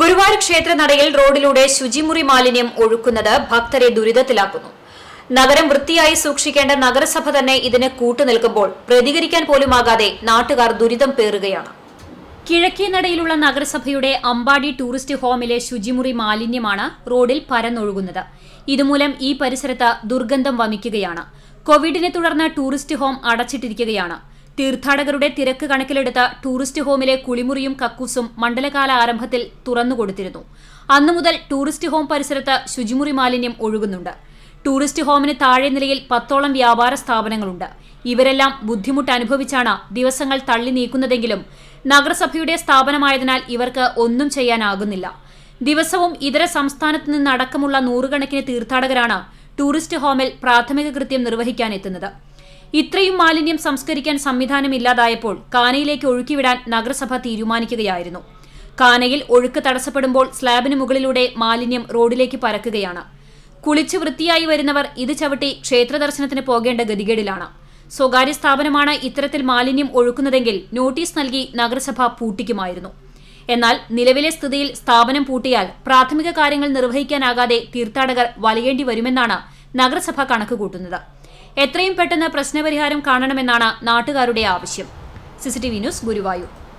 ഗുരുവായൂർ ക്ഷേത്ര നടയിൽ റോഡിലൂടെ ശുചിമുറി മാലിന്യം ഒഴുക്കുന്നത് ഭക്തരെ ദുരിതത്തിലാക്കുന്നു നഗരം വൃത്തിയായി സൂക്ഷിക്കേണ്ട നഗരസഭ തന്നെ ഇതിന് കൂട്ടുനിൽക്കുമ്പോൾ പ്രതികരിക്കാൻ പോലുമാകാതെ നാട്ടുകാർ ദുരിതം പേറുകയാണ് കിഴക്കേ നടയിലുള്ള നഗരസഭയുടെ അമ്പാടി ടൂറിസ്റ്റ് ഹോമിലെ ശുചിമുറി മാലിന്യമാണ് റോഡിൽ പരന്നൊഴുകുന്നത് ഇതുമൂലം ഈ പരിസരത്ത് ദുർഗന്ധം വമിക്കുകയാണ് കോവിഡിനെ തുടർന്ന് ടൂറിസ്റ്റ് ഹോം അടച്ചിട്ടിരിക്കുകയാണ് തീർത്ഥാടകരുടെ തിരക്ക് കണക്കിലെടുത്ത ടൂറിസ്റ്റ് ഹോമിലെ കുളിമുറിയും കക്കൂസും മണ്ഡലകാല ആരംഭത്തിൽ തുറന്നുകൊടുത്തിരുന്നു അന്നു മുതൽ ടൂറിസ്റ്റ് ഹോം പരിസരത്ത് ശുചിമുറി മാലിന്യം ഒഴുകുന്നുണ്ട് ടൂറിസ്റ്റ് ഹോമിന് താഴെ നിലയിൽ പത്തോളം വ്യാപാര സ്ഥാപനങ്ങളുണ്ട് ഇവരെല്ലാം ബുദ്ധിമുട്ട് അനുഭവിച്ചാണ് ദിവസങ്ങൾ തള്ളി നീക്കുന്നതെങ്കിലും നഗരസഭയുടെ സ്ഥാപനമായതിനാൽ ഇവർക്ക് ഒന്നും ചെയ്യാനാകുന്നില്ല ദിവസവും ഇതര സംസ്ഥാനത്ത് നിന്നടക്കമുള്ള നൂറുകണക്കിന് തീർത്ഥാടകരാണ് ടൂറിസ്റ്റ് ഹോമിൽ പ്രാഥമിക കൃത്യം നിർവഹിക്കാനെത്തുന്നത് ഇത്രയും മാലിന്യം സംസ്കരിക്കാൻ സംവിധാനം ഇല്ലാതായപ്പോൾ കാനയിലേക്ക് ഒഴുക്കിവിടാൻ നഗരസഭ തീരുമാനിക്കുകയായിരുന്നു കാനയിൽ ഒഴുക്ക് തടസ്സപ്പെടുമ്പോൾ സ്ലാബിന് മുകളിലൂടെ മാലിന്യം റോഡിലേക്ക് പരക്കുകയാണ് കുളിച്ച് വൃത്തിയായി വരുന്നവർ ഇത് ചവിട്ടി ക്ഷേത്രദർശനത്തിന് പോകേണ്ട ഗതികേടിലാണ് സ്വകാര്യ സ്ഥാപനമാണ് ഇത്തരത്തിൽ മാലിന്യം ഒഴുക്കുന്നതെങ്കിൽ നോട്ടീസ് നൽകി നഗരസഭ പൂട്ടിക്കുമായിരുന്നു എന്നാൽ നിലവിലെ സ്ഥിതിയിൽ സ്ഥാപനം പൂട്ടിയാൽ പ്രാഥമിക കാര്യങ്ങൾ നിർവഹിക്കാനാകാതെ തീർത്ഥാടകർ വലയേണ്ടി വരുമെന്നാണ് നഗരസഭ കണക്കുകൂട്ടുന്നത് എത്രയും പെട്ടെന്ന് പ്രശ്നപരിഹാരം കാണണമെന്നാണ് നാട്ടുകാരുടെ ആവശ്യം സിസിടിവി ന്യൂസ് ഗുരുവായൂർ